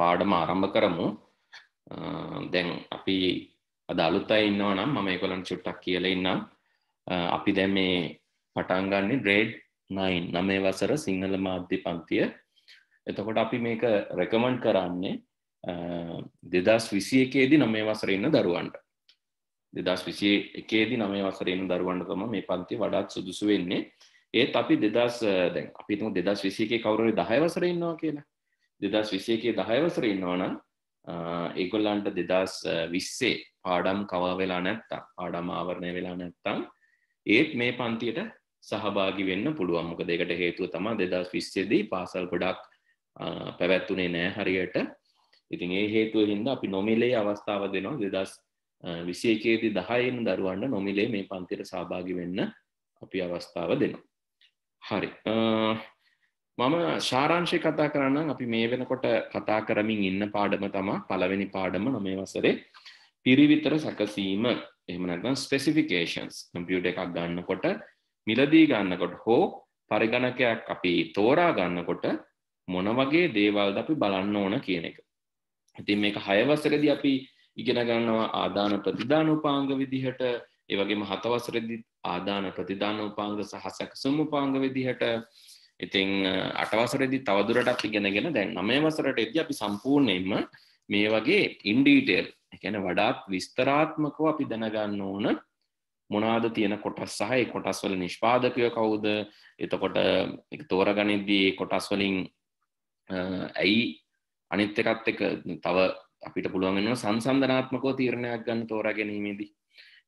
පාඩම ආරම්භ කරමු දැන් අපි අද අලුතයි ඉන්නවා නම් මම ඒකොලන් චුට්ටක් කියල ඉන්නම් අපි දැ මේ පටන්ගන්නේ ග්‍රේඩ් නයින් නමේ වසර සිංහල මාධ්‍ය පන්තිය එතකොට අපි මේක රැකමන්ඩ් කරන්නේ දෙදස් විසිය එකේදී නමේ වසරඉන්න දරුවන්ට දෙදස් විසිය එකේදී නමේ වසරෙන් දරුවන්ටතම මේ පන්ති වඩාත් සුදුසු වෙන්නේ ඒත් අපි දෙදස් දැන් අපිතුම දෙදස් විසිය කවුරේ දහය වසරඉන්නවා කියලා දෙදස් විසේකේ දහයවසර ඉන්නවනම් ඒගොල්ලන්ට දෙදස් විස්සේ පාඩම් කවා වෙලා නැත්තම් පාඩම් ආවරණය වෙලා නැත්තම් ඒත් මේ පන්තියට සහභාගි වෙන්න පුළුවන් මොකද ඒකට හේතුව තමයි 2020දී පාසල් ගොඩක් පැවැත්ුනේ නෑ හරියට. ඉතින් ඒ හේතුව හින්දා අපි නොමිලේ අවස්ථාව දෙනවා 2021 දී 10 ඉන්න දරුවන්ට නොමිලේ මේ පන්තියට සහභාගි වෙන්න අපි අවස්ථාව දෙනවා. හරි. මම ශාරංශය කතා කරන්න අපි මේ වෙනකොට කතා කරමින් ඉන්න පාඩම තමා පළවෙනි පාඩම නොමේ වසරේ පිරිවිතර සැකසීම එහෙම නැත්නම් ස්පෙසිෆිකේෂන්ස් කම්පියුටර් එකක් ගන්නකොට මිලදී ගන්නකොට හෝ පරිගණකයක් අපි තෝරා ගන්නකොට මොන වගේ දේවල්ද අපි බලන්න ඕන කියන එක. ඉතින් මේක 6 වසරේදී අපි ඉගෙන ගන්නවා ආදාන ප්‍රතිදාන උපාංග විදිහට, ඒ වගේම 7 වසරේදී ආදාන ප්‍රතිදාන උපාංග සහ සැකසුම් උපාංග විදිහට ඉතිං අටවසරදි තවදුරටත් ඉගෙනගෙන දැන් නමය වසරට එද අපි සම්පූර්ණයෙන්ම මේ වගේ ඉන්ඩීටේල් එකැන වඩාත් විස්තරාත්මකව අපි දැනගන්න ඕන මොනාද තියෙන කොටස් සහයි කොටස්වල නිෂ්පාදකය කවුද එතකොට තෝරගනිද්දී කොටස්වලින් ඇයි අනිත් එකත් එක තව අපිට පුළුවන්ෙන සංසන්ධනාත්මකෝ තීරණයක් ගන්න තෝරා ගැනීමේදී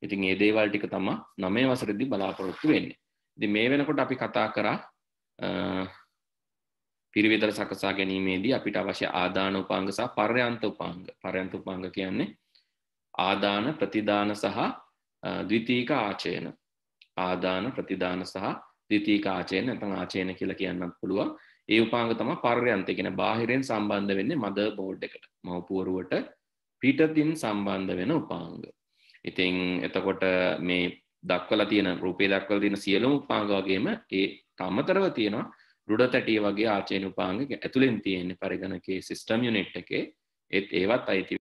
ඉතින් ඒ දේවල් ටික තමා නමේ වසරදි බලාපොරොත්තු වෙන්නේ ඉතින් මේ වෙනකොට අපි කතා කරා පිරිවිතර සකසා ගැනීමේදී අපිට අවශ්‍ය ආදාන උපාංග සහ පර්යන්ත උපාංග පර්යන්ත උපාංග කියන්නේ ආදාන ප්‍රතිදාන සහ ද්විතීක ආචයන ආදාන ප්‍රතිදාන සහ ද්විතීක ආචයන නැත්නම් ආචයන කියලා කියන්නත් පුළුවන් ඒ උපාංග තමයි පර්යන්ත කියන බාහිරෙන් සම්බන්ධ වෙන්නේ මදර් බෝඩ් එකට මව්පුවරුවට පිටතින් සම්බන්ධ වෙන උපාංග ඉතින් එතකොට මේ දක්වලා තියෙන රූපේ දක්වලා තියෙන සියලුම උපාංග වගේම ඒ අමතරව තියෙනවා ඩුඩතැටිය වගේ ආචයන උපාංග ඇතුළෙන් තියෙන්නේ පරිගණකේ සිස්ටම් යුනිට් එකේ ඒත් ඒවත් අයිති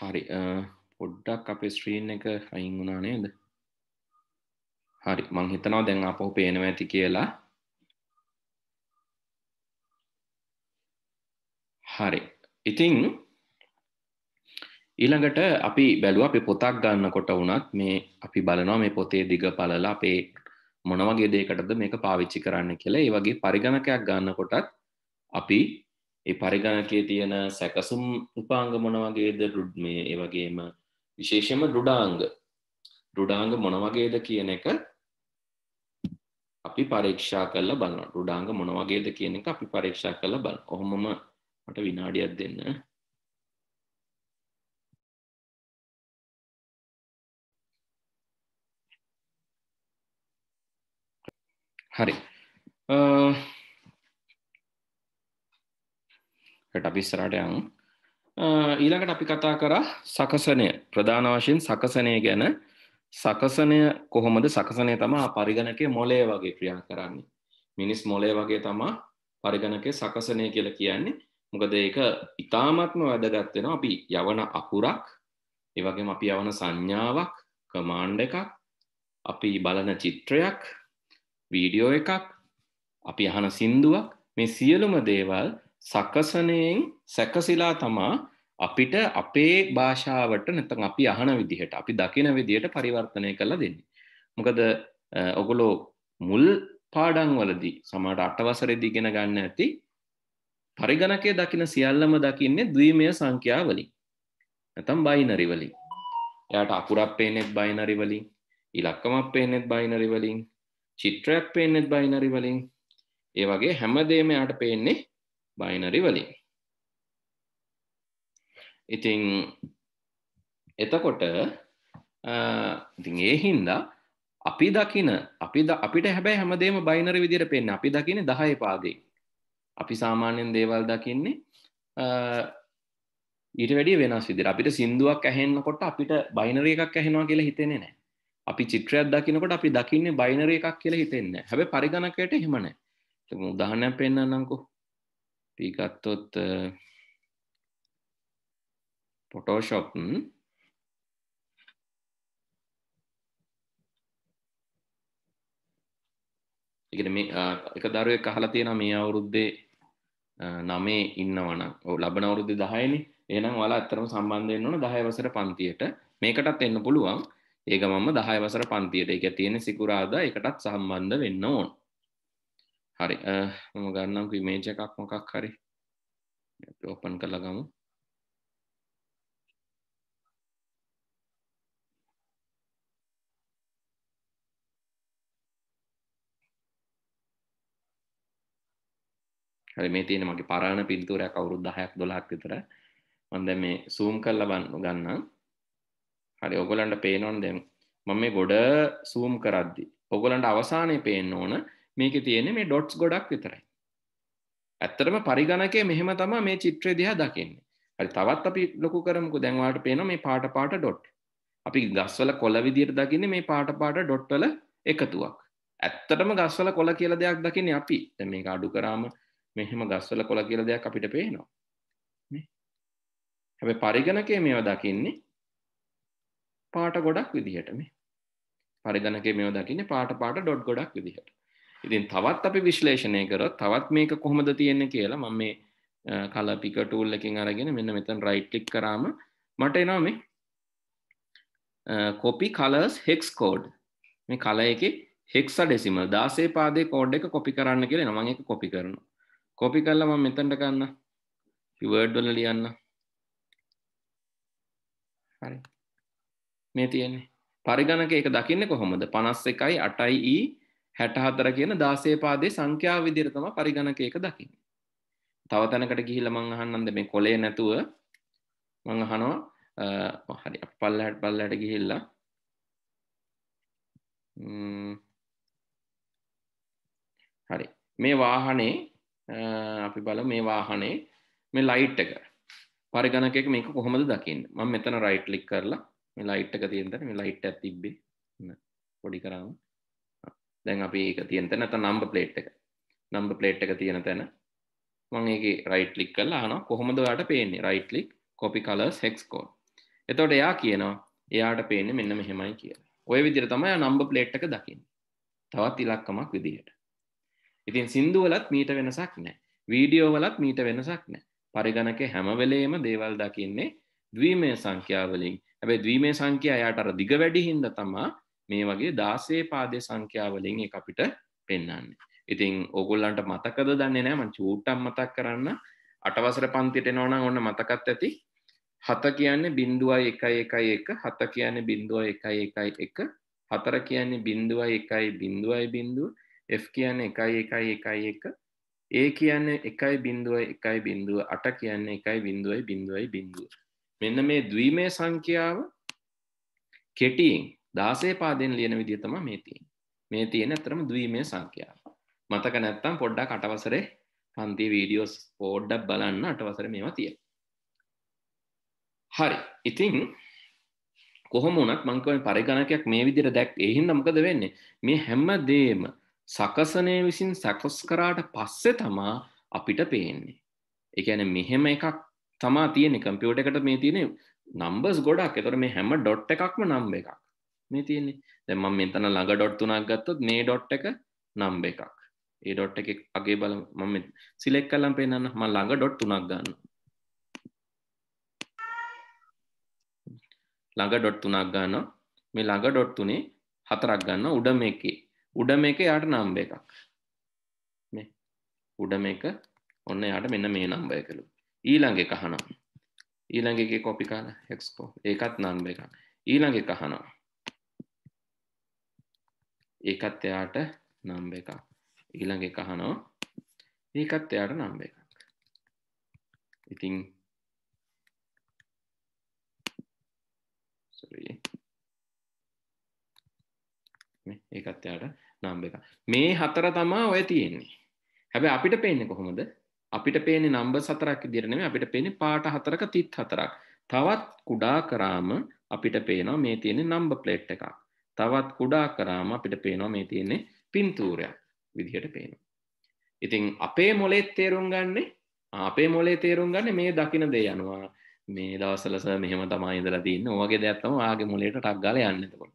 හරි පොඩ්ඩක් අපේ ස්ත්‍රීන් එක අයින් වුණා නේද හරි මං හිතනවා දැන් අපහු පේනවා ඇති කියලා හරි ඉතින් ඊළඟට අපි බැලුව අපි පොතක් ගන්න කොට වුණත් මේ අපි බලනවා මේ පොතේ දිග පලලා අපේ මොනවගේ දේකටද මේක පාවිච්චි කරන්න කියලා ඒ වගේ පරිගණකයක් ගන්න කොටත් අපි ඒ පරිගණකයේ තියෙන සැකසුම් උපාංග මොනවගේද රුඩ් මේ ඒ වගේම විශේෂම රුඩාංග රුඩාංග මොනවගේද කියන එක අපි පරීක්ෂා කරලා බලනවා රුඩාංග මොනවගේද කියන එක අපි පරීක්ෂා කරලා බලන කොහොමම මට විනාඩියක් දෙන්න හරි අපිස්සරට යන් ඊළඟට අපි කතා කර සකසනය ප්‍රධාන වශයෙන් සකසනය ගැන සකසනය කොහොමද සකසනය තමා පරිගණකේ මොලේ වගේ ක්‍රියා කරන්නේ මිනිස් මොලේ වගේ තමා පරිගණකය සකසනය කියල කියන්නේ මොකද ඒක ඉතාමත්ම වැදගත්වෙන අපි යවන අකුරක් ඒවගේ අපි යවන සංඥාවක් කමාන්්ඩ එකක් අපි බලන චිත්‍රයක් වීඩියෝ එකක් අපි අහන සින්දුවක් මේ සියලුම දේවල් සකසනයෙන් සැකසිලා තමා අපිට අපේ භාෂාවට නැතන් අපි අහන විදිහට අපි දකින විදිහට පරිවර්තනය කළ දෙන්නේ. මොකද ඔගොලෝ මුල් පාඩංවලදී සමට අටවසරෙදි ගෙන ගන්න ඇති පරිගණකය දකින සියල්ලම දකින්නේ දීමය සංඛ්‍යාවලින් නැතම් බයිනරිවලින් එයාට අකුරක් පේනෙත් බයිනරිවලින් ඉලක්කමක් පේනෙත් බයිනරිවලින් චිත්‍රයක් පේන්නෙත් බයිනරි වලින් ඒ වගේ හැමදේම යාට පේන්නේ බයිනරි වලින් ඉතින් එතකොට ඉතින් ඒ හින්දා අපි දකින අපි අපිට හැබැයි හැමදේම බයිනරි විදිහට පේන්නේ අපි දකින්නේ 10 පාදේ අපි සාමාන්‍යයෙන් දේවල් දකින්නේ ඊට වැඩිය වෙනස් විදිහට අපිට සින්දුවක් ඇහෙනකොට අපිට බයිනරි එකක් ඇහෙනවා කියලා හිතෙන්නේ නැහැ අපි චිත්‍රයක් දකිනකොට අපි දකින්නේ බයිනර එකක් කියලා හිතෙන්න හැබ පරිගණකයට හෙමන උදාහනය පෙන්න්න නංකු පිගත්තොත් පොටෝෂොප් එක මේ එක දරුව කහලා තියෙන මේ අවුරුද්දේ නමේ ඉන්නවන ලබන අවුරුද්දේ දහයනි එනම් වලා අත්තරම සම්බන්ධයෙන් ඕන දහයවසර පන්තියට මේකටත් එන්න පුළුවන් ඒක මම දහය වසර පන්තියට එක තියෙන සිකුරාද එකටත් සම්බන්ධ වෙන්න ඕන් හරි මම ගන්නම් විමේජ එකක් මොකක් හරි ඕපන් කළගමු හරි මේ තියෙන මගේ පරාණ පින්තූරයක් අවුරුදු 10ක් 12ක් විතර මම දැන් මේ zoom කරලා ගන්නම් හරි ඔගොලන්ට පේනොන් දෙමු මම මේ ගොඩ සූම් කරද්දි ඔගොලන්ට අවසානය පේන්න ඕන මේක තියෙන මේ ඩොට්ස් ගොඩක් විතරයි ඇත්තටම පරිගණකය මෙහෙම තම මේ චිත්‍රය දිහා දකින්නේ හරි තවත් අපි ලොකු කරමුකු දැන්වාට පේන මේ පාට පාට ඩොට් අපි ගස්වල කොල විදියට දකින්නේ මේ පාට පාට ඩොට්වල එකතුවක් ඇත්තටම ගස්වල කොල කියලා දෙයක් දකින්නේ අපි දැන් මේක අඩු කරාම මෙහෙම ගස්වල කොල කියලා දෙයක් අපිට පේනවා නේ හැබැයි පරිගණකයේ මේවා දකින්නේ පාට ගොඩක් විදිහට මේ පරිගණක මෙෝ දකින්න පාට පාට ඩොඩ් ගොඩක් විදිහට ඉතින් තවත් අපි විශ්ලේෂණය කරොත් තවත් මේක කොහොමද තියෙන්නේ කියලා මම මේ කල පික ටූල් එකකින් අරගෙන මෙන්න මෙතන රයිට් ක්ලික් කරාම මට එනවා මේ කොපි කලර්ස් හෙක්ස් කෝඩ් මේ කල එකේ හෙක්ස ඩෙසිමල් 16 පාදයේ කෝඩ් එක කොපි කරන්න කියලා එනවා මම ඒක කොපි කරනවා කොපි කරලා මම මෙතනට ගන්න keyword වල ලියන්න හරි මේ තියෙන්නේ පරිගණක එක දකින්න කොහොමද පනස් එකයි අටයි ඊ හැට හතර කියන දාසේ පාදේ සංඛ්‍යා විදිරතම පරිගණක එක දකින්න තව තැනකට ගිහිල මං අහන්නන්ද මේ කොලේ නැතුව මං අහනවා හරි පල්ලහට පල්ලට ගිහිල්ලා හරි මේ වාහනේ අපි බල මේ වාහනේ මේ ලයිට් එක පරිගණකයක මේක කොහොමද දකින්න මම මෙතන රයිට් ලික් කරලා මේ ලයිට්ක තියෙන්තන මේ ලයිට් ඇත් තිබ්බේ පොඩි කරාම දැන් අපි ඒක තියෙන්ත නැත නම්බ ප්ලේට් එක නම්බ ප්ලේට් එක තියෙන තැන මං ඒක රයිට් ලික් කරලා අහනවා කොහොමද ඔයාට පේන්නේ right click copy colours hex code එතකොට එයා කියනවා එයාට පේන්නේ මෙන්න මෙහෙමයි කියලා ඔය විදිහට තමයි නම්බ ප්ලේට් එක දකින්නේ තවත් ඉලක්කමක් විදිහට ඉතින් සින්දුවලත් මීට වෙනසක් නෑ වීඩියෝවලත් මීට වෙනසක් නෑ පරිගණක හැමවෙලේම දේවල් දකින්නේ ද්වීමය සංඛ්‍යාවලින් හැබැ දීමේ සංඛ්‍යා යාට අර දිග වැඩි හින්ද තමා මේ වගේ දාසේ පාදය සංඛ්‍යාවලින් එක අපිට පෙන්වන්නේ. ඉතින් ඕගොල්ලන්ට මතකද දන්නේ නැහැ මම චූට්ටක් මතක් කරන්න අටවසර පන්තියට එනවා නම් ඔන්න මතකත් ඇති. 7 කියන්නේ 0.111 7 කියන්නේ 0.111 4 කියන්නේ 0.1 F කියන්නේ 1.111 ඒ කියන්නේ 1.1.8 කියන්නේ 1.0.0 මෙන්න මේ ද්වීමය සංඛ්‍යාව කෙටියෙන් දාසේ පාදෙන් ලියන විදිහ තමයි මේ තියෙන්නේ. මේ තියෙන ඇත්තටම ද්වීමය සංඛ්‍යාව. මතක නැත්නම් පොඩ්ඩක් අටවසරේ පන්ති වීඩියෝස් පොඩ්ඩක් බලන්න අටවසරේ මේවා තියෙනවා. හරි. ඉතින් කොහොම වුණත් මං කියන්නේ පරිගණකයක් මේ විදිහට දැක් ඒ හින්දා මොකද වෙන්නේ? මේ හැමදේම සකසනය විසින් සකස් කරාට පස්සේ තමා අපිට පේන්නේ. ඒ කියන්නේ මෙහෙම එකක් තමා තියෙන කම්පියුට එකට මේ තියෙන නම්බස් ගොඩක් එතොට මේ හැම ඩොට් එකක්ම නම්බ එකක් මේ තියෙන්නේ දැම මෙතන ළඟ ඩොට් තුනක් ගත්තොත් මේ ඩොට් එක නම්බ එකක් ඒ ඩොට් එක අගේ බල මම සිලෙක් කලම් පේනන්න ම ළඟ ඩොට් තුනක් ගන්න ළඟ ඩොට් තුනක් ගන්න මේ ළඟ ඩොට් තුනේ හතරක් ගන්න උඩ මේකේ උඩ මේක යාට නම්බ එකක් මේ උඩ මේක ඔන්න යාට මෙන්න මේ නම්බය කළු ඊළඟ එක අහනවා ඊළඟ එකේ කොපි කරලා හෙක්ස්කෝ ඒකත් නම්බර් එකක් ඊළඟ එක අහනවා ඒකත් එයාට නම්බර් එකක් ඊළඟ එක අහනවා ඒකත් එයාට නම්බර් එකක් ඉතින් sorry මේ ඒකත් එයාට නම්බර් එකක් මේ හතර තමයි ඔය තියෙන්නේ හැබැයි අපිට පේන්නේ කොහොමද අපිට පේන නම්බ සතරක් දිරනම අපිට පෙන පාට හතරක තිත් හතරක් තවත් කුඩා කරාම අපිට පේනවා මේ තියෙන නම්බ ප්ලේට් එකක් තවත් කුඩා කරාම අපිට පේනවා මේ තියෙන්නේ පින්තූරයක් විදිහට පේනවා ඉතින් අපේ මොලේ තේරුම් ගන්නේ අපේ මොලේ තේරුම් ගන්න මේ දකින දේ යනවා මේ දවසලස මෙහම තමයි ඉදලා තින්න ඕගේ දැත්තම ආගේ මොලේට ටක් ගල යන්නතකොට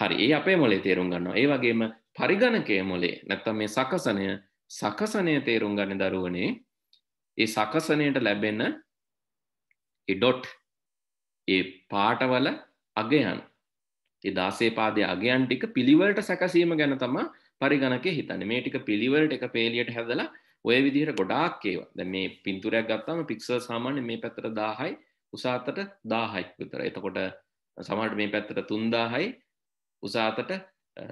හරි ඒ අපේ මොලේ තේරුම් ගන්නවා ඒ වගේම පරිගණකය මොලේ නැත්තම් මේ සකසනය සකසනය තේරුම් ගන්න දරුවනේ ඒ සකසනයට ලැබෙන ඩොට් ඒ පාටවල අගයන් ඒ දාසේ පාදය අගයන් ටික පිළිවලට සැකසීම ගැන තමා පරිගණක හිතන මේ ටික පිළිවලට එක පේලියට හැදලා ඔය විදිහට ගොඩාක් ඒවා දැන් මේ පින්තූරයක් ගත්තාම පික්සල් සාමාන්‍ය මේ පැත්තට 1000යි උසාතට 1000ක් විතර එතකොට සමහරට මේ පැත්තට 3000යි උසාතට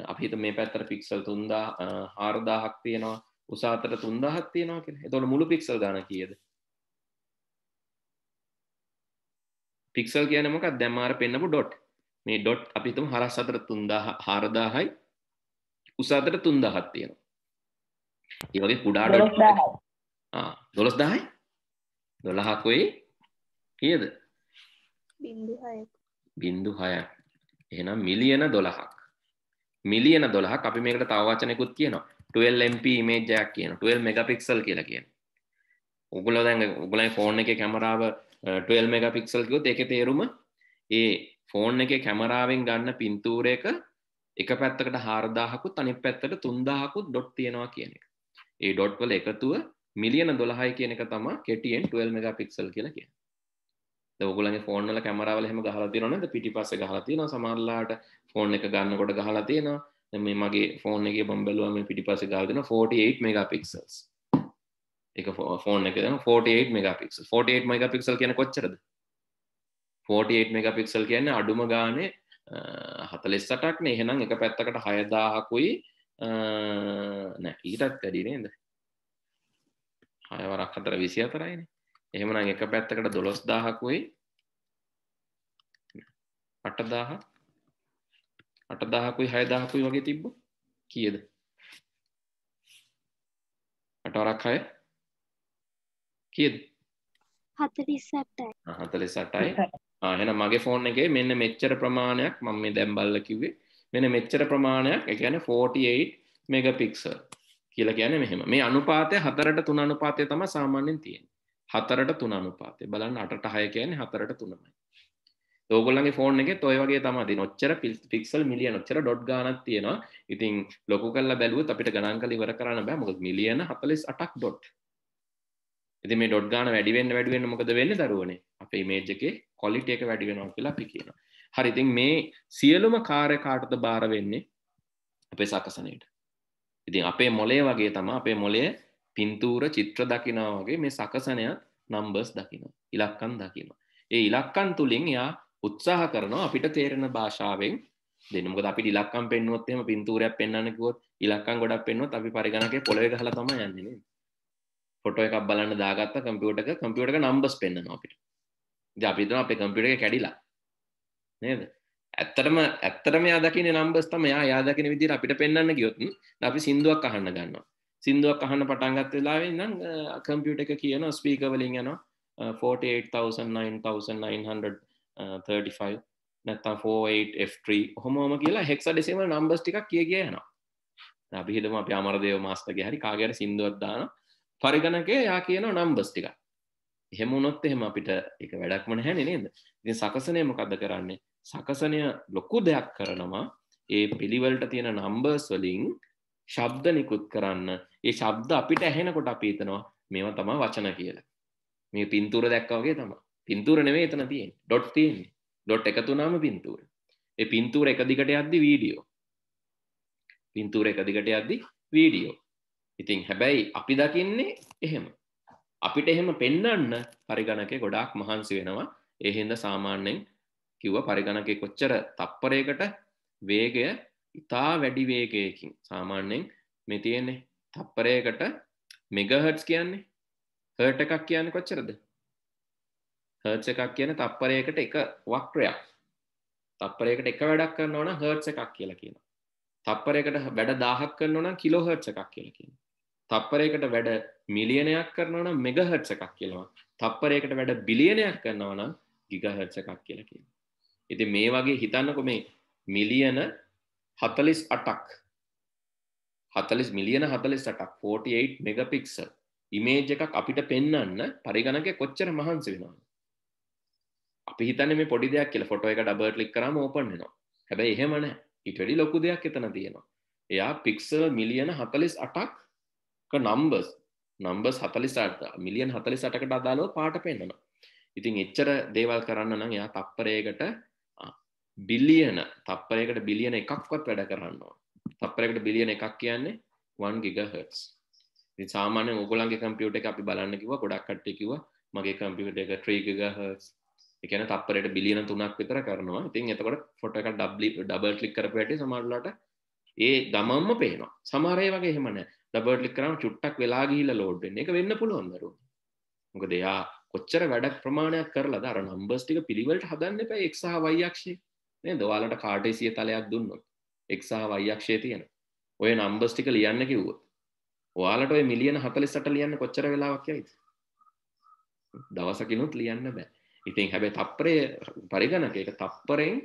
අපි හිත මේ පැත්තට පික්සල් 3000 4000ක් තියෙනවා උසාතර තුන්දහත් තියෙනවා කියලා එතකොට මුළු පික්සල් ගාන කීයද පික්සල් කියන්නේ මොකක්ද දැන් මාර පෙන්නපු ඩොට් මේ ඩොට් අපි හිතමු හරස් අතර 3000 4000යි උස අතර 3000ක් තියෙනවා ඒ වගේ කුඩා ඩොට් ආ 12000යි 12ක් වෙයි කීයද 0.6 0.6 එහෙනම් මිලියන 12ක් මිලියන 12ක් අපි මේකට තව වචනයකුත් කියනවා 12MP මේජයක් කියන 12 මෙගපික්සල් කියලා කියන උගුල දැන් උගලයි ෆෝන් එක කැමරාව 12 මෙගපික්සල් කිව්වොත් ඒකේ තේරුම ඒ ෆෝන් එකේ කැමරාවෙන් ගන්න පින්තූරයක එක පැත්තකට 4000කුත් අනිත් පැත්තට 3000කුත් ඩොට් තියෙනවා කියන එක. ඒ ඩොට් වල එකතුව මිලියන 12යි කියන එක තමයි කෙටියෙන් 12 මෙගපික්සල් කියලා කියන්නේ. දැන් ඔයගොල්ලන්ගේ ෆෝන් වල කැමරාවල එහෙම ගහලා තියෙනවද? පිටිපස්සේ ගහලා තියෙනවා. සමහරලාට ෆෝන් එක ගන්නකොට ගහලා තියෙනවා. මේ මගේ ෆෝන් එක බම්බලුවම පිටිපස ගාදන 48 මෙගපික්සල්ස් එක ෆෝන් එක 48 මෙගපික්ස 48 මෙගපික්සල් කියන කොච්චරද 48 මෙගපික්සල් කියන්නේ අඩුම ගානේ හතලෙස්සටක්න එහෙනම් එක පැත්තකට හයදාහකුයි නෑ ඊටත් කැඩිනේද හයවරක් හතර විසි අතරයින එහෙමනම් එක පැත්තකට දොළොස් දාහකුයි අටදාහක් අටදාහකුයි හයදාහකුයි වගේ තිබ්බ කියද අටවරක් හය කියද හතලිස් අටයි ආහෙන මගේ ෆෝන් එකේ මෙන්න මෙච්චර ප්‍රමාණයක් මම මේ දැම් බල්ල කිව්වේ මෙන මෙච්චර ප්‍රමාණයක් එකන 48 මෙග පික්සර් කියලා ගැන මෙහෙම මේ අනුපාතය හතරට තුන අනුපාතය තම සාමාන්‍යෙන් තියෙන් හතරට තුන අනුපාතය බලන්න අටට හය කියන්නේ හතරට තුනමයි ඔගොල්ලගේ ෆෝන් එක තොය වගේ තමති නොච්චර පිල් පික්සල් මිලිය නොච්චර ඩොඩ් ගානක් තියෙනවා ඉතින් ලොකු කල්ලා බැලුවත් අපිට ගණන් කළ ඉවර කරන්න බෑ මොකද මිලියන හතලිස් අටක් ඩොට් ඉති මේ ඩොඩ් ගාන වැඩිවෙන්න වැඩුවෙන් මොකද වෙන්න දරුවනේ අප මේජ් එකේ කොලිට එක වැඩිවෙනවා කියලා අපි කියන හරිතින් මේ සියලුම කාරය කාටද බාර වෙන්නේ අපේ සකසනයට ඉතින් අපේ මොලේ වගේ තම අපේ මොලේ පින්තූර චිත්‍ර දකිනා වගේ මේ සකසනයක් නම්බස් දකින ඉලක්කන් දකින ඒ ඉලක්කන් තුළින් යා උත්සාහ කරනවා අපිට තේරෙන භාෂාවෙන් දෙන්න මොකද අපි ඉලක්කම් පෙන්නුවොත් එහෙම පින්තූරයක් පෙන්වන්න කිව්වොත් ඉලක්කම් ගොඩක් පෙන්නුවොත් අපි පරිගණකේ පොළවේ ගහලා තමයි යන්නේ නේද ෆොටෝ එකක් බලන්න දාගත්තා කම්පියුටර් එක කම්පියුටර් එක නම්බර්ස් පෙන්වනවා අපිට ඉතින් අපි හිතනවා අපේ කම්පියුටර් එක කැඩිලා නේද ඇත්තටම ඇත්තටම යා දකින නම්බස් තම යා යා දකින විදිහට අපිට පෙන්වන්න ගියොත් අපි සින්දුවක් අහන්න ගන්නවා සින්දුවක් අහන්න පටන් ගත්ත වෙලාවේ නම් කම්පියුටර් එක කියන ස්පීකර් වලින් යනවා 48000 9000 900 35 නැත්තම් 48 F3 හොමෝම කියලා හෙක්ස ඩෙසිමල් නම්බස් ටික් කිය කිය යනවා අපි හිතම අපි අමරදේව මාස්ටර්ගේ හරි කාගේට සින්දුවක් දාන පරිගණකය යා කියන නම්බස් ටික එහෙම වුණොත් එහෙම අපිට ඒක වැඩක්ම නැහැ නේද ඉතින් සකසනය මොකද්ද කරන්නේ සකසනය ලොකු දෙයක් කරනවා ඒ පිළිවෙලට තියෙන නම්බර්ස් වලින් ශබ්ද නිකුත් කරන්න ඒ ශබ්ද අපිට ඇහෙනකොට අපි හිතනවා මේවා තමයි වචන කියලා මේ පින්තූර දැක්කා වගේ තමයි පින්තූර නෙමේ එතන තියෙන්නේ. ඩොට් තියෙන්නේ. ඩොට් එකතු වුණාම පින්තූර. ඒ පින්තූර එක දිගට යද්දි වීඩියෝ. පින්තූර එක දිගට යද්දි වීඩියෝ. ඉතින් හැබැයි අපි දකින්නේ එහෙම. අපිට එහෙම පෙන්වන්න පරිගණකය ගොඩාක් මහන්සි වෙනවා. ඒ හින්දා සාමාන්‍යයෙන් කිව්ව පරිගණකයේ කොච්චර තප්පරයකට වේගය ඉතා වැඩි වේගයකින් සාමාන්‍යයෙන් මේ තියෙන්නේ තප්පරයකට මෙගහට්ස් කියන්නේ හර්ට් එකක් කියන්නේ කොච්චරද හර්ච එකක් කියන තප්පරයකට එක වක්්‍රයක් තප්පරයකට එක වැඩක් කරන්න ඕන හර්ච එකක් කියලා කියන තප්පරයකට වැඩ දාහක් කරන්න ඕන කිලෝ හර්ච එකක් කියලා කියන තප්පරයකට වැඩ මිලියනයක් කරනවන මෙග හර්ච එකක් කියලවා තප්පරයකට වැඩ බිලියනයක් කරන්නවන ගිග හර්ච එකක් කියලා කියන ඉති මේ වගේ හිතන්නකො මේ මිලියන හතලිස් අටක් හතලිස් මිලියන හතලිස් අටක් 48 මෙගපික්සල් ඉමේජ් එකක් අපිට පෙන්න්න පරිගණක කොච්චර මහන්සි වෙනවා අපිහිතන මේ පොඩි දෙයක් කියල ෆොට එක ඩබර් ලික් කරම ඕපන්නවා හැබැයි එහෙමන ඉටඩි ලොකු දෙයක් එතන තියෙනවා එයා පික්සර් මිලියන හතලිස් අටක් නම්බස් නම්බස් හතලිසාට මිලියන් හතලි සටකට අදාලෝ පාට පෙන්න්නවා ඉතින් එච්චර දේවල් කරන්න නම් එයා තප්පරයකට බිල්ලියන තප්පරයකට බිලියන එකක්වත් වැඩ කරන්නවා තප්පරයකට බිලියන එකක් කියන්නේ 1 ගිගහර්ස් ඉතින් සාමාන්‍යයෙන් ඕගොල්ලන්ගේ කම්පියුටර් එක අපි බලන්න කිව්වා ගොඩක් කට්ටිය කිව්වා මගේ කම්පියුටර් එක 3 ගිගහර්ස් එකන තපරට බිලියන තුනක් විතර කරනවා ඉතින් එතකොට ෆොට එක ඩබල් ලික් කරපට සමරලට ඒ ගමම්ම පේනවා සමාරය වගේ හෙමන ඩබට ලික් කරම චුට්ටක් වෙලා ගිහිල ලෝඩ් එක වෙන්න පුළුවන්දරු මොක දෙයා කොච්චර වැඩක් ප්‍රමාණයක් කරලා දර නම්බස් ටික පිළිවලට හදන්න එප එක්සාහ වයික්ෂය මේ දවාලට කාටේසිය තලයක් දුන්නොත් එක්සාහ වයික්ෂය තියෙන ඔය නම්බස් ටික ලියන්න කිව්වොත් ඔයාලට ඔය මිලියන හතලිසට ලියන්න කොච්චර වෙලාවක් යයිද දවසකිනුත් ලියන්න බෑ ඉතින් හැබැයි තප්පරය පරිගණක එක තප්පරෙන්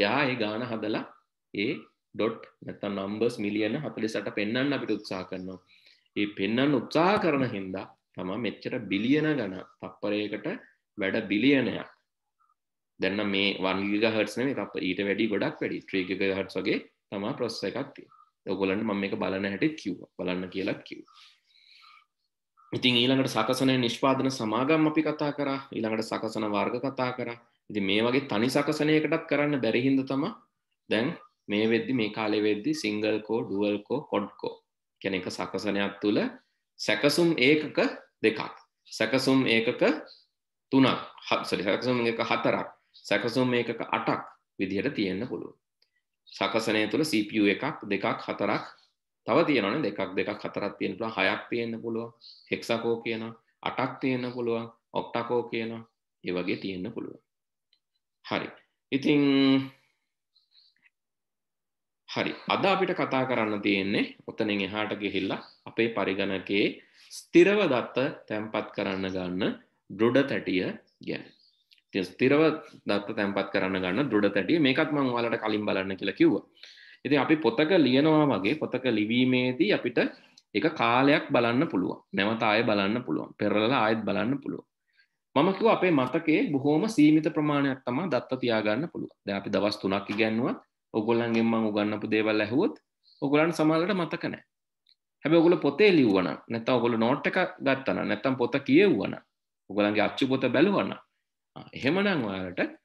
එයා ඒ ගාන හදලා ඒ ඩොට් නැත්තම් නම්බර්ස් මිලියන 48 පෙන්වන්න අපිට උත්සාහ කරනවා. ඒ පෙන්වන්න උත්සාහ කරන හින්දා තමයි මෙච්චර බිලියන ගණන් තප්පරයකට වැඩ බිලියනයක්. දැන් නම් මේ 1 GHz නෙමෙයි තප්පර ඊට වැඩි ගොඩක් වැඩි 3 GHz වගේ තමයි ප්‍රොසෙසර් එකක් තියෙන්නේ. ඔයගොල්ලන්ට මම මේක බලන හැටිත් කිව්වා. බලන්න කියලා කිව්වා. ඉතින් ඊළඟට සකසන නිෂ්පාදන සමාගම් අපි කතා කරා ඊළඟට සකසන වර්ග කතා කරා ඉති මේ වගේ තනි සකසනයකටත් කරන්න බැරිහින්ද තම දැන් මේ වෙද්දි මේ කාලෙ වෙද්දි සිංගල්කෝ ඩුවල්කෝ කොඩ්කෝ කැන එක සකසනයක් තුළ සැකසුම් ඒකක දෙකක් සැකසුම් ඒකක තුනක් හසරි සැකසුම් එක හතරක් සැකසුම් ඒකක අටක් විදිහට තියෙන්න පුළුව සකසනය තුළ CPU එකක් දෙකක් හතරක් තව තියෙනනේ දෙකක් දෙකක් හතරක් තියෙන පුළුවන් හයක් තියෙන්න පුළුවන් හෙක්සකෝ කියනවා අටක් තියෙන්න පුළුවන් ඔක්ටකෝ කියනවා ඒ වගේ තියෙන්න පුළුවන් හරි ඉතින් හරි අද අපිට කතා කරන්න තියෙන්නේ ඔතනින් එහාට ගිහිල්ලා අපේ පරිගණකයේ ස්ථිරව දත්ත තැම්පත් කරන්න ගන්න දෘඩ තැටිය ගැන ස්තිරව දත්ත තැම්පත් කරන්න ගන්න දෘඩ තැටිය මේකත් මං වලට කලින් බලන්න කියලා කිව්වා ඉතින් අපි පොතක ලියනවා වගේ පොතක ලිවීමේදී අපිට එක කාලයක් බලන්න පුළුවන් නැවත ආය බලන්න පුළුවන් පෙරලලා ආයෙත් බලන්න පුළුවන් මම කිව්වා අපේ මතකයේ බොහොම සීමිත ප්‍රමාණයක් තමයි දත්ත තියාගන්න පුළුවන් දැන් අපි දවස් 3ක් ඉගෙනුවත් ඔයගොල්ලන්ගෙන් මම උගන්වපු දේවල් ඇහුවොත් ඔයගොල්ලන්ට සමහරවිට මතක නැහැ හැබැයි ඔයගොල්ලෝ පොතේ ලිව්වනම් නැත්නම් ඔයගොල්ලෝ නෝට් එක ගත්තා නම් නැත්නම් පොත කියෙව්වනම් ඔයගොල්ලන්ගේ අච්චු පොත බැලුවනම් එහෙමනම් ඔයාලට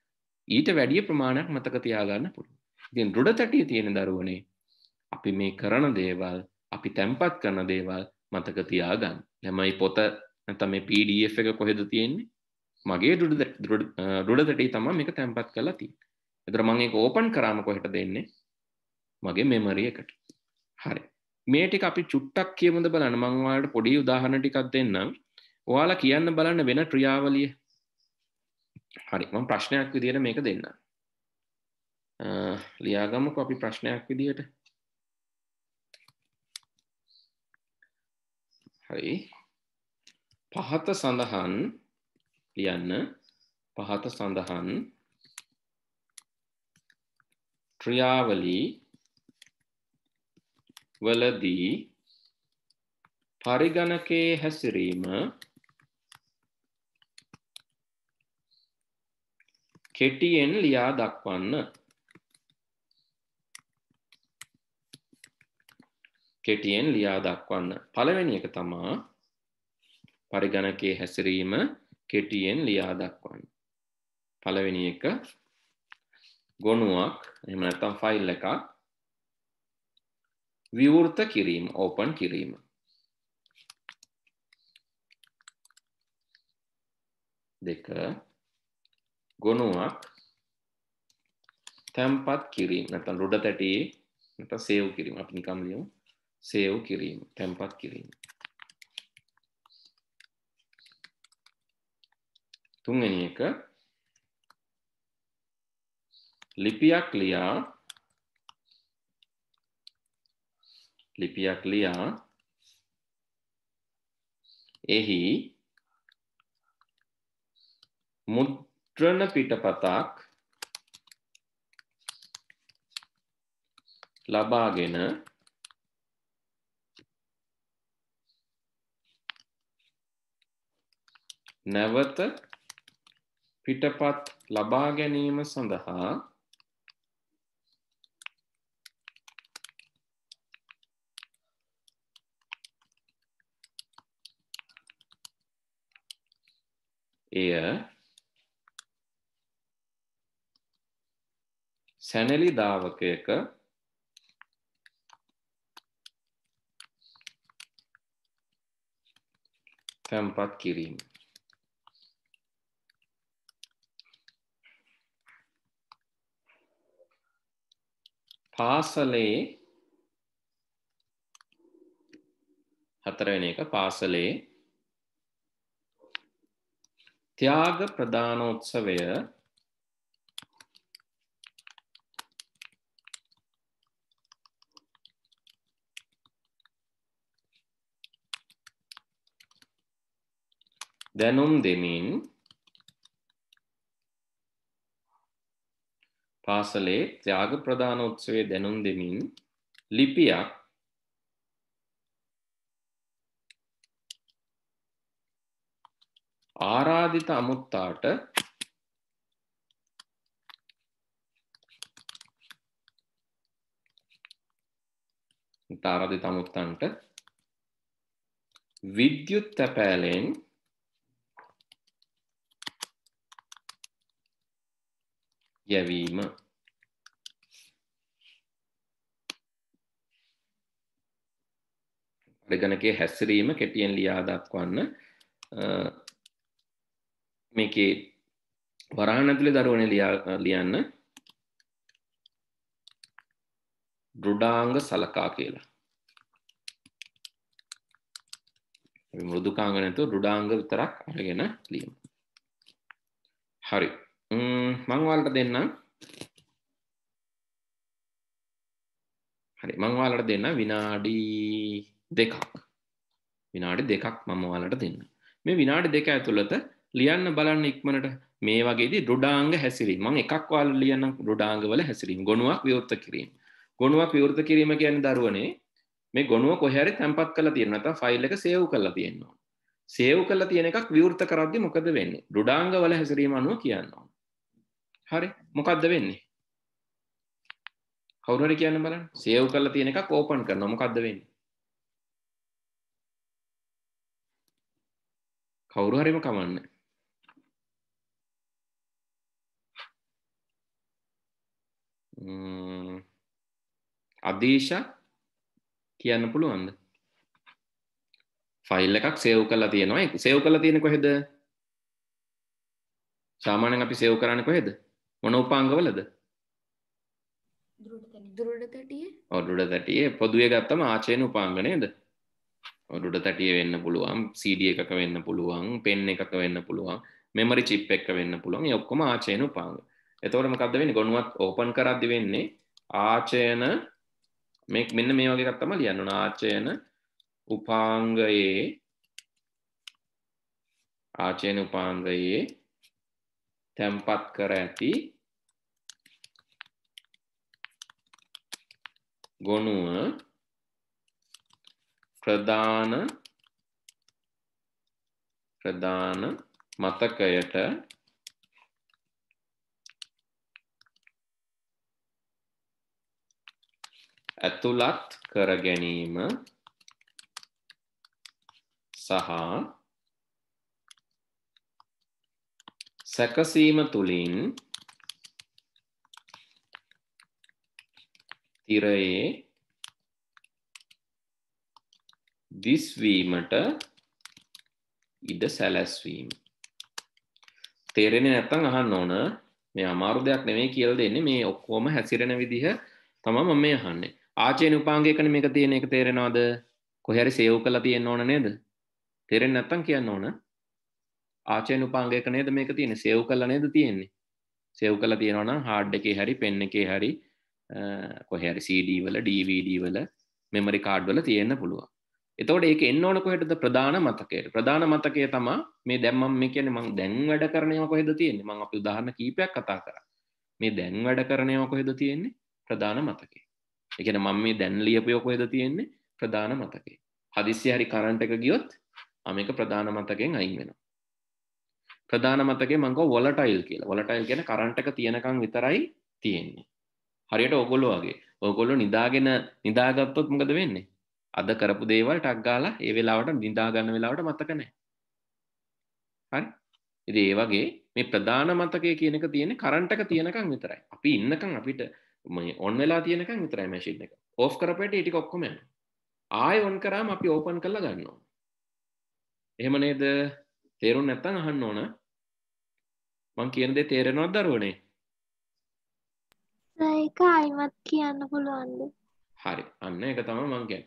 ඊට වැඩිය ප්‍රමාණයක් මතක තියාගන්න පුළුවන් ඉතින් දෘඩ තැටිය තියෙන දරුවනේ අපි මේ කරන දේවල් අපි තැම්පත් කරන දේවල් මතක තියාගන්න හැමයි පොත නැතම මේ PDF එක කොහෙද තියෙන්නේ මගේ දෘඩ තැටි තම මේක තැම්පත් කලා තින් එතර මගේ ඕපන් කරාම කොහෙට දෙන්නේ මගේ මෙමරිය එකට හරි මේටික අපි චුට්ටක් කියමුද බලන්න මංවාට පොඩි උදාහන ටිකක් දෙන්නම් ඔයාලා කියන්න බලන්න වෙන ක්‍රියාවලිය හරි මං ප්‍රශ්නයක් විදියට මේක දෙන්නම් ලියාගමක අපි ප්‍රශ්නයක් විදියට හරි පහත සඳහන් ලියන්න පහත සඳහන් ක්‍රියාවලි වලදී පරිගණකයේ හැසිරීම කෙටියෙන් ලියා දක්වන්න කෙටියෙන් ලියා දක්වන්න. පළවෙනි එක තමා පරිගණකයේ හැසිරීම කෙටියෙන් ලියා දක්වන්න. පළවෙනි එක ගොනුවක් එහෙම නැත්නම් ෆයිල් එකක් විවෘත කිරීම ඕපන් කිරීම. දෙක ගොනුවක් තැම්පත් කිරීම නැත්නම් රොඩ තැටියේ නැත්නම් සේව් කිරීම අපි නිකම් ලියමු. සේව් කිරීම තැන්පත් කිරීම තුන්වෙනි එක ලිපියක් ලියා ලිපියක් ලියා එහි මුද්‍රණ පිටපතක් ලබාගෙන නැවත පිටපත් ලබා ගැනීම සඳහා එය සැනලි දාවකයක තැම්පත් කිරීම පාසලේ හතරවෙන එක පාසලේ ත්‍යාග ප්‍රධානෝත්සවය දැනුම් දෙමින් පාසලේ ත්‍යාග ප්‍රධාන උත්සවයේ දැනුම් දෙමින් ලිපියක් ආරාධිත අමුත්තාට ආරාධිත අමුත්තන්ට විද්‍යුත් තැපෑලෙන් යැවීම පරිගණකයේ හැසිරීම කෙටියෙන් ලියා දක්වන්න මේකේ වරහන් ඇතුලේ දරුවනේ ලියා ලියන්න දෘඩාංග සලකා කියලා. අපි මෘදුකාංග නැතුව දෘඩාංග විතරක් අරගෙන ලියමු. හරි. මංවාලට දෙන්නම් හරි මංවාලට දෙන්න විනාඩි දෙකක් විනාඩි දෙකක් මමවාලට දෙන්න මේ විනාඩි දෙක ඇතුළත ලියන්න බලන්න ඉක්මනට මේ වගේ ඩොඩාංග හැසිරීම මං එකක් වාල ලියන්න ඩොඩාංග වල හැසිරීම ගොනුවක් විවෘත කිරීම ගොනුවක් විවෘත කිරීම කියන්නේ දරුවනේ මේ ගොනුව කොහරි තැම්පත් කරලා තියෙන නැත්නම් ෆයිල් එක සේව් කරලා තියෙනවා සේව් කරලා තියෙන එකක් විවෘත කරද්දි මොකද වෙන්නේ ඩොඩාංග වල හැසිරීම අනුව කියනවා හරි මොකක්ද වෙන්නේ කවුරුහරි කියන්න බලන්න සේව් කරලා තියෙන එකක් ඕපන් කරනවා මොකක්ද වෙන්නේ කවුරු හරිම කමන්න අදේශා කියන්න පුළුවන්ද ෆයිල් එකක් සේව් කරලා තියෙනවා සේව් කරලා තියෙන කොහෙද සාමාන්‍යයෙන් අපි සේව් කරන්නේ කොහෙද මොන උපාංගවලද ඔඩුඩ තැටියේ පොදුවේ ගත්තම ආචයන උපාංගනයද ඔඩුඩ තැටිය වෙන්න පුළුවන් සඩිය එකක වෙන්න පුළුවන් පෙන් එකක වෙන්න පුළුවන් මෙමරි චිප් එක්ක වෙන්න පුළුවන් ඔක්කොම ආචයන උපාංග එතවරම කද වෙන ගොනුවත් ඕපන් කරද්දි වෙන්නේ ආචයන මේ මෙන්න මේ වගේ කත්තම ලියන්න ආචයන උපාංගයේ ආචයන උපාංගයේ tempat කරඇති ගොනුව ප්‍රධාන ප්‍රධාන මතකයට ඇතුළත් කර ගැනීම සහ සැකසීම තුළින් තිරයේ දිස්වීමට ඉඩ සැලැස්වීම. තේරෙන නැත්තං අහන්න ඕන මේ අමාරු දෙයක් නෙමේ කියල දෙන්නේ මේ ඔක්කෝම හැසිරෙන විදිහ තම ම මේ අහන්නේ ආචයන උපාන්ගේකන මේක තියෙන එක තේරෙනවාද කොහැරි සයව් කලා තියෙන්න්න ඕන නේද තෙරෙන් නැත්තං කියන්න ඕන ආචයන උපාංගයක නේද මේක තියෙන සේව් කල්ල නේද තියෙන්නේ සෙව් කල තියෙනවනම් හාඩ් එකේ හරි පෙන්න්න එකේ හරි කොහැරි CD වල DVD වල මෙමරි කාඩ් වල තියෙන්න පුළුවන් එතෝට ඒක එන්න ඕන කොහෙටද ප්‍රධාන මතකයට ප්‍රධාන මතකය තමා මේ දැම්මම් මේ කියන්නේ මං දැන් වැඩ කරනේව කොහෙද තියෙන්නේ මං අපි උදාහරණ කීපයක් කතා කරා මේ දැන් වැඩ කරනේව කොහෙද තියෙන්නේ ප්‍රධාන මතකේ ඒ කියන්නේ මම මේ දැන් ලියපුව කොහෙද තියෙන්නේ ප්‍රධාන මතකේ හදිස්සිය හරි කරන්ට් එක ගියොත් මේක ප්‍රධාන මතකෙන් අයින් වෙනවා ප්‍රධාන මතකේ මංකෝ වොලටයිල් කියලා වොලටයිල් ගැන කරන්ටක තියෙනකං විතරයි තියෙන්නේ හරියට ඔගොලො වගේ ඔගොල්ලො නිදාගෙන නිදාගත්තොත් මොකද වෙන්නේ අද කරපු දේවල් ටක්ගාලා ඒ වෙලාවට නිදාගන්න වෙලාවට මතකනෑ හරි ඉති ඒ වගේ මේ ප්‍රධාන මතකය කියනක තියෙන කරන්ටක තියෙනකං විතරයි අපි ඉන්නකං අපිට මේ ඔන් වෙලා තියෙනකං විතරයි මැශින් එක ඕෆ් කරපට ඉටි ඔක්කොම ආය ඔන් කරාම අපි ඕපන් කරලා ගන්නවා එහෙම නේද තේරුම් නැත්තං අහන්න ඕන මං කියන දේ තේරෙනවත් දරුවනේ ඒක අයිමත් කියන්න පුළුවන්ද හරි අන්න එක තම මංකැන්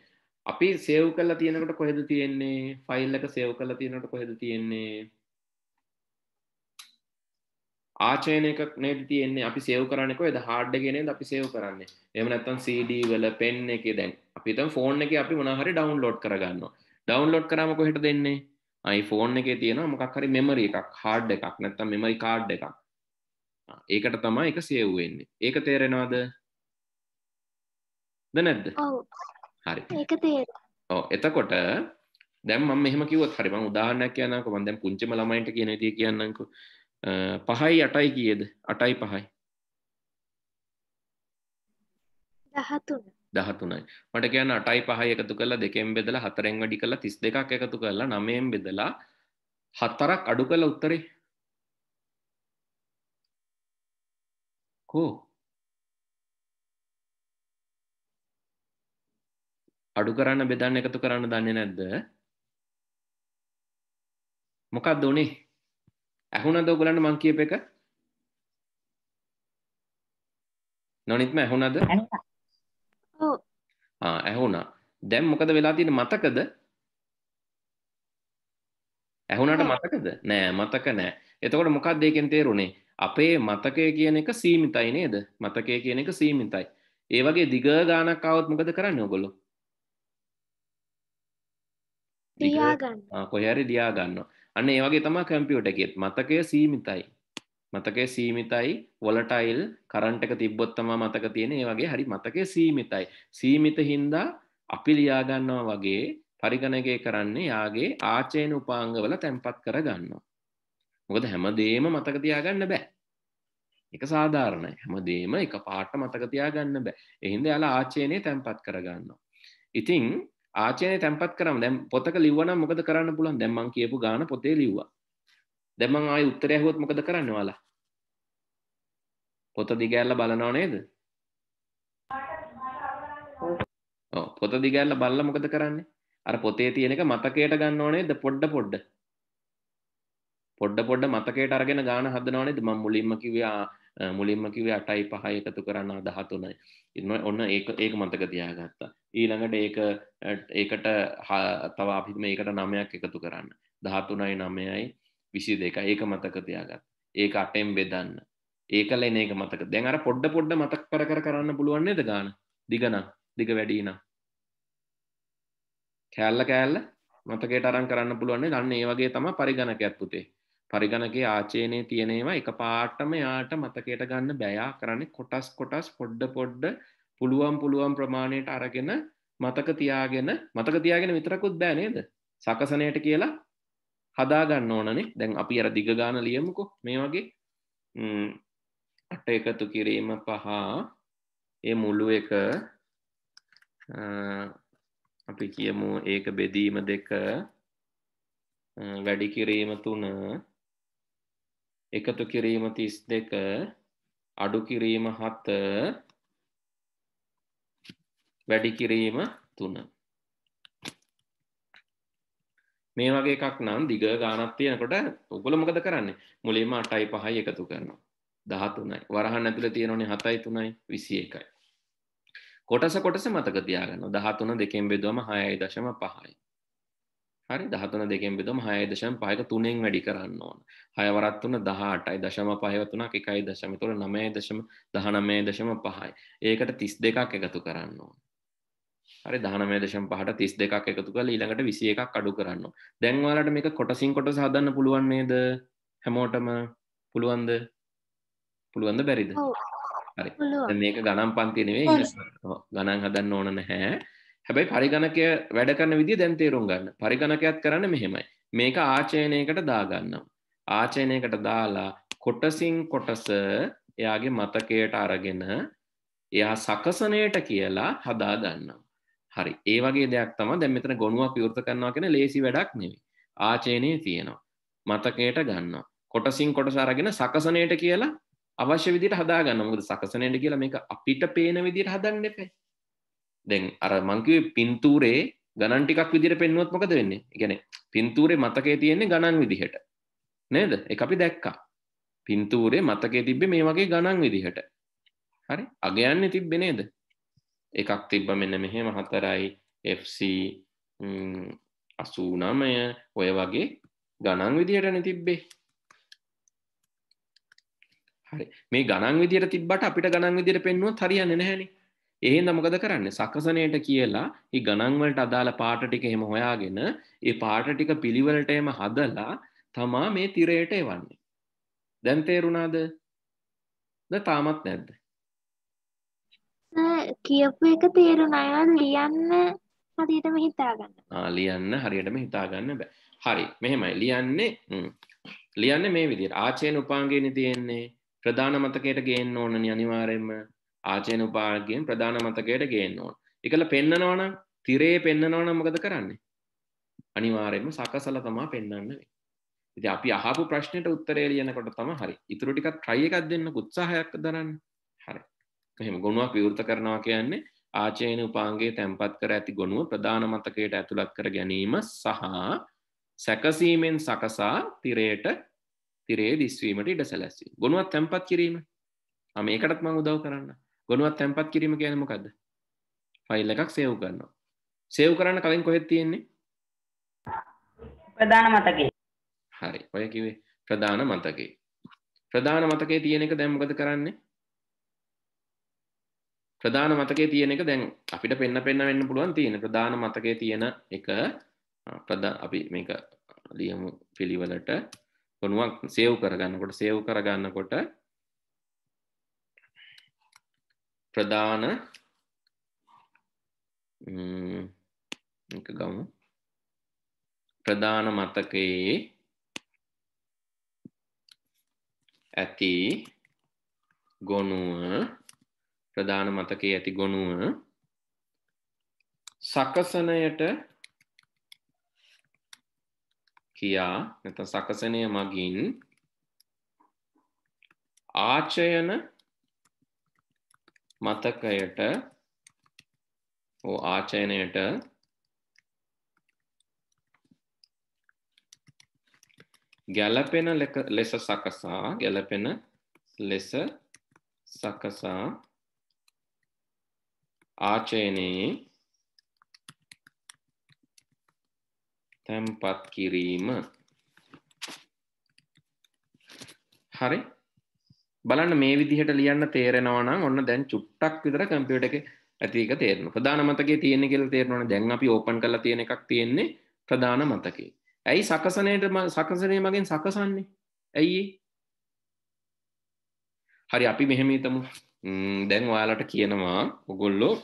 අපි සේව් කල්ලා තියෙනකට කොහෙද තියෙන්නේ ෆයිල්ලක සේව් කල්ලා තියෙනට කොහෙද තියෙන්නේ ආචයන එකක් නේද තියෙන්නේ අපි සේව් කරන්නෙක ද හාඩ් ගෙනෙද අපි සේව් කරන්න එම නැත්තන් CD වල පෙන් එක දැන් අපිතම් ෆෝන් එක අපි මොනහරි ඩවන්ලෝඩ් කරගන්න ඩවන්ලෝඩ් කරම කොහෙට දෙන්නේ iPhoneෆෝන් එක තියෙන මොකක්හරි මෙමරි එකක් හාඩ් එකක් නැත්තම් මෙමරි කාඩ් එකක් ඒකට තමයි එක සියව්වෙන්නේ ඒක තේරෙනවාද ද නැද්ද හරි ඕ එතකොට දැම් ම මෙහම කිවත් හරිම උදාහරණයක් කියනක මන් දැම් පුංචිම ළමයින්ට කියන ති කියන්නක පහයි අටයි කියද අටයි පහයි දහතුන්න දහතුනයි මට කියන්න අටයි පහය එකතු කලා දෙකෙන් බෙදලා හතරෙන් වැඩි කලා තිස් දෙකක් එකතු කරලා නමයෙන් බෙදලා හතරක් අඩු කළ උත්තරේ කෝ අඩු කරන්න බෙදන්න එකතු කරන්න දන්නේ නැද්ද මොකක් දෝනේ ඇහුණ දෝගලන්න මං කියප එක නොනිත්ම ඇහුණද ඇහුණා දැම් මොකද වෙලා තියෙන මතකද ඇහුණට මතකද නෑ මතක නෑ එතකොට මොකක් දෙකෙන් තේරුණේ අපේ මතකය කියන එක සීමිතයි නේද මතකය කියන එක සීමිතයි ඒ වගේ දිග ගානක් આવොත් මොකද කරන්නේ ඔයගොල්ලෝ ලියා ගන්න කොහේ හරි ලියා ගන්නවා අන්න ඒ වගේ තමයි කම්පියුටර් එකෙත් මතකය සීමිතයි මතකය සීමිතයි වොලටයිල් කරන්ට එක තිබ්බොත්තම මතක තියෙන ඒ වගේ හරි මතකය සීමිතයි සීමිත හින්දා අපි ලියාගන්නවා වගේ පරිගණකය කරන්නේ යාගේ ආචයන උපාංගවල තැන්පත් කරගන්නවා මොකද හැමදේම මතක තියාගන්න බෑ එක සාධාරණයි හැමදේම එක පාට මතක තියාගන්න බෑ එහින්ද යාලා ආචයනය තැන්පත් කරගන්නවා ඉතිං ආචයනය තැන්පත් කරම දැම් පොතක ලිවන මොකද කරන්න පුළන් දැම්මන් කියපු ගාන පොතේ ලිව්වා දැන් මං ආයේ උත්තරය ඇහුවොත් මොකද කරන්නේ ඔයාලා? පොත දිගහැරලා බලනව නේද? ඔව් පොත දිගහැරලා බලලා මොකද කරන්නේ? අර පොතේ තියෙන එක මතකයට ගන්නව නේද පොඩ පොඩ? පොඩ පොඩ මතකයට අරගෙන ගාන හදනව නේද? මම මුලින්ම කිව්වේ මුලින්ම කිව්වේ 8යි 5යි එකතු කරන්න 13යි. ඉතින් ඔන්න ඒක ඒක මතක තියාගත්තා. ඊළඟට ඒක ඒකට තව අපි මේකට 9ක් එකතු කරන්න. 13යි 9යි විසි දෙක ඒක මතක තියාගත් ඒක අටෙම් බෙදන්න ඒකල එන එක මතක දැන් අර පොඩ්ඩ පොඩ්ඩ මතක් කර කර කරන්න පුළුවන් නේද ගාන දිගනම් දිග වැඩි නම් කෑල්ල කෑල්ල මතකයට අරන් කරන්න පුළුවන් නේද අන්න ඒ වගේ තමයි පරිගණකයක් පුතේ පරිගණකේ ආචේනය තියෙනේවා එක පාටම යාට මතකයට ගන්න බෑයා කරන්නේ කොටස් කොටස් පොඩ්ඩ පොඩ්ඩ පුළුවන් පුළුවන් ප්‍රමාණයට අරගෙන මතක තියාගෙන මතක තියාගෙන විතරකුත් බෑ නේද සකසනයට කියලා හදාගන්න ඕනනේ දැන් අපි අර දිගගාන ලියමුකු මේ වගේ අට එකතු කිරීම පහ ඒ මුළු එක අපි කියමු ඒක බෙදීම දෙක වැඩි කිරීම තුන එකතු කිරීම තිස් දෙක අඩු කිරීම හත වැඩි කිරීම තුන මේ වගේ එකක් නම් දිග ගානක් තියෙනකොට ඔයගොල්ලෝ මොකද කරන්නේ? මුලින්ම 8යි 5යි එකතු කරනවා. 13යි. වරහන් ඇතුලේ තියෙනෝනේ 7යි 3යි 21යි. කොටස කොටස මතක තියාගන්න. 13 දෙකෙන් බෙදුවම 6.5යි. හරි 13 දෙකෙන් බෙදුවම 6.5ක 3ෙන් වැඩි කරන්න ඕන. 6 වරක් 3 18.5ව 3ක් 1.3 9.19.5යි. ඒකට 32ක් එකතු කරන්න ඕන. හරි 19.5ට 32ක් එකතු කරලා ඊළඟට 21ක් අඩු කරන්න. දැන් ඔයාලට මේක කොටසින් කොටස හදන්න පුළුවන් නේද? හැමෝටම පුළුවන්ද? පුළුවන්ද බැරිද? හරි. දැන් මේක ගණන් පන්ති නෙවෙයි ගණන් හදන්න ඕන නැහැ. හැබැයි පරිගණකය වැඩ කරන විදිය දැන් තේරුම් ගන්න. පරිගණකයක් කරන්නේ මෙහෙමයි. මේක ආචයනයකට දාගන්නවා. ආචයනයකට දාලා කොටසින් කොටස එයාගේ මතකයට අරගෙන එයා සකසනයට කියලා හදා ගන්නවා. හරි ඒ වගේ දෙයක් තම දැ මෙතන ගොනුවක් යුෘත කරන්නවා කියෙන ලේසි වැඩක් නෙවි ආචයනය තියෙනවා මතකයට ගන්න කොටසින් කොටසාරගෙන සකසනයට කියලා අවශ්‍ය විදිට හදාගන්න මුද සකසනයට කියලා මේක අපිට පේන විදිට හදන්න එපේ දැන් අර මංකිව පින්තූරේ ගණන්ටිකක් විදිර පෙන්නුවත් මොකද වෙන්නේ ගැන පින්තූරේ මතකේ තියෙන්නේ ගණන් විදිහට නේද එක අපි දැක්කා පින්තූරේ මතකේ තිබ්බේ මේ වගේ ගණන් විදිහට හරි අගයන්න තිබ්බෙනේද එකක් තිබ්බ මෙන්න මෙහෙම හතරයි FC අසූනමය ඔය වගේ ගණන් විදිහටන තිබ්බේ හරි මේ ගණන් විදියට තිබ්බට අපිට ගණන් විදියට පෙන්නුව හරියන්නේ නැහැනේ එහෙනම් මොකද කරන්නේ සකසනයට කියලා මේ ගණන් වලට අදාළ පාට ටික එහෙම හොයාගෙන ඒ පාට ටික පිළිවෙලට එම හදලා තමා මේ තිරයට එවන්නේ දැන් තේරුණාද ද තාමත් නැද්ද කියපු එක තේරුණයල් ලියන්න හරියටම හිතාගන්න ලියන්න හරියටම හිතාගන්න බෑ හරි මෙහෙමයි ලියන්නේ ලියන්න මේ විදිර ආචයන උපාන්ගෙන තියෙන්නේ ප්‍රධාන මතකයට ගේන්න ඕනනි අනිවාරෙන්ම ආචයන උපාගෙන් ප්‍රධාන මතකයට ගේන්න ඕන එකල පෙන්නනවන තිරේ පෙන්න්නනවන මොකද කරන්නේ අනිවාරෙන්ම සකසල තමා පෙන්න්න ඉති අපි අහපු ප්‍රශ්නයට උත්තරේ ලියනකොට තම හරි ඉතුරටිකත් ට්‍රයියකක් දෙන්න උත්සාහයක් දරන්න එහෙම ගොුණුවක් විවෘත කරනවා කියන්නේ ආචයන උපාන්ගේ තැන්පත් කර ඇති ගොුණුව ප්‍රධාන මතකයට ඇතුළත් කර ගැනීම සහ සැකසීමෙන් සකසා තිරයට තිරේ දිස්වීමට ඉඩ සැලැස්වී ගොුණුවත් තැන්පත් කිරීම අම ඒකටත් මං උදව් කරන්න ගොුණුවත් තැන්පත් කිරීම කියනමකක්ද ෆයිල් එකක් සේව් කරනවා සේව් කරන්න කලින් කොහෙත් තියෙන්නේ ප්‍රධාන මතකේ හරි ඔය කිවේ ප්‍රධාන මතකේ ප්‍රධාන මතකේ තියෙන එක දැම්මකද කරන්නේ ප්‍රධාන මතකේ තියෙන එක දැන් අපිට පෙන්න පෙන්න වෙන්න පුළුවන් තියෙන ප්‍රධාන මතකේ තියෙන එක ප්‍රධා අපි මේක ලියමු පිළිවලට ගොනුවක් සේව් කරගන්නකොට සේව් කරගන්නකොට ප්‍රධාන ගමු ප්‍රධාන මතකයේ ඇති ගොනුව ප්‍රධාන මතකයේ ඇති ගොනුව සකසනයට කියා නැත සකසනය මගින් ආචයන මතකයට ඕ ආචයනයට ගැලපෙන ලෙස සකසා ගැලපෙන ලෙස සකසා ආචයනයේ තැම්පත් කිරීම හරි බලන්න මේ විදිහට ලියන්න තේරෙනවා නම් ඔන්න දැන් චුට්ටක් විතර කම්පියුටර් එකේ ඇති එක තේරෙනවා ප්‍රධාන මතකයේ තියෙන්නේ කියලා තේරෙනවනේ දැන් අපි ඕපන් කරලා තියෙන එකක් තියෙන්නේ ප්‍රධාන මතකේ ඇයි සකසනයේට සකසනය මගෙන් සකසන්නේ ඇයි හරි අපි මෙහෙම හිතමු දැන් ඔයාලට කියනවා ඔගොල්ලෝ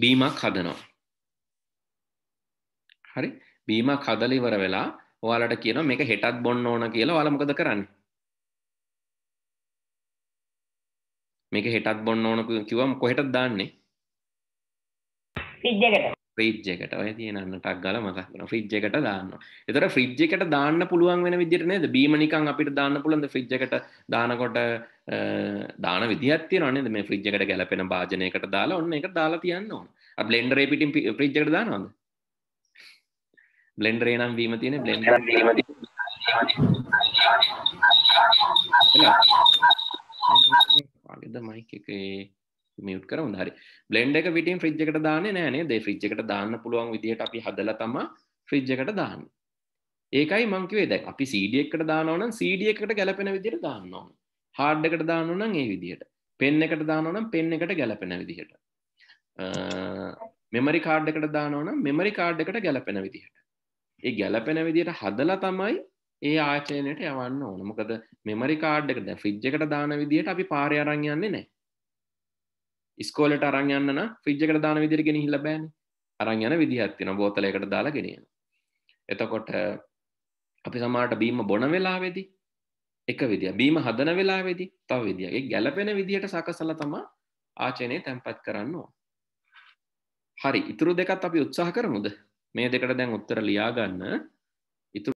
බීමක් හදනවා හරි බීම කදලිවර වෙලා ඔයාලට කියන මේක හෙටත් බොන්න ඕන කියලා ඔයාලා මොකද කරන්නේ මේක හෙටත් බොන්න ඕන කිව්වම කොහෙටද දාන්නේ ෆ්‍රිජ් එකට ්‍රීජ් එකට ඔය තියනන්නටක් ගල මතක්න ෆ්‍රිජ් එකට දාන්න එතර ෆ්‍රිජ් එකට දාන්න පුළුවන් වෙන විදිරනේද බීමනිකං අපිට දාන්න පුළන්ද ෆ්‍රිජ් එකට දානකොට දාන විදිත්ති නේ මේ ෆ්‍රිජ් එකට ගැලපෙන භාජනයකට දාලා ඔන්න එක දාලා තියන්න ඕන බ්ලෙන්ඩරේ පිටින් ෆ්‍රිජ් එකට දානවද බ්ලෙන්ඩරේ නම් වීම තියෙන බ්ලෙන්ඩරේ වීම තියෙන පාගෙද මයික් එකේ මියුට් කරමු හරි බ්ලෙන්ඩ් එක පිටින් ෆ්‍රිජ් එකට දාන්නේ නෑ නේද ඒ ෆ්‍රිජ් එකට දාන්න පුළුවන් විදිහට අපි හදලා තමයි ෆ්‍රිජ් එකට දාන්නේ ඒකයි මං කිව්වේ දැන් අපි CD එකකට දානවා නම් CD එකකට ගැලපෙන විදිහට දාන්න ඕන හાર્ඩ් එකට දානවා නම් ඒ විදිහට පෙන් එකට දානවා නම් පෙන් එකට ගැලපෙන විදිහට මෙමරි කාඩ් එකට දානවා නම් මෙමරි කාඩ් එකට ගැලපෙන විදිහට ඒ ගැලපෙන විදිහට හදලා තමයි ඒ ආචයනයට යවන්න ඕන මොකද මෙමරි කාඩ් එක දැන් ෆ්‍රිජ් එකට දාන විදිහට අපි පාරේ අරන් යන්නේ නැහැ ස්කෝලට අරංයන්න ෆිජ්ජකට දාන විදිරගෙන හිල්ල බෑන අරං යන විදිහත්තින බෝතලයකට දාලා ගෙනියන එතකොට අපි සමාට බීම බොන වෙලාවෙදි එක විදිය බීම හදන වෙලාවෙදි තව විදිගේ ගැලපෙන විදිහට සකසල තමා ආචනය තැන්පත් කරන්නවා හරි ඉතුරු දෙකත් අපි උත්සාහ කරමුද මේ දෙකට දැන් උත්තර ලියාගන්න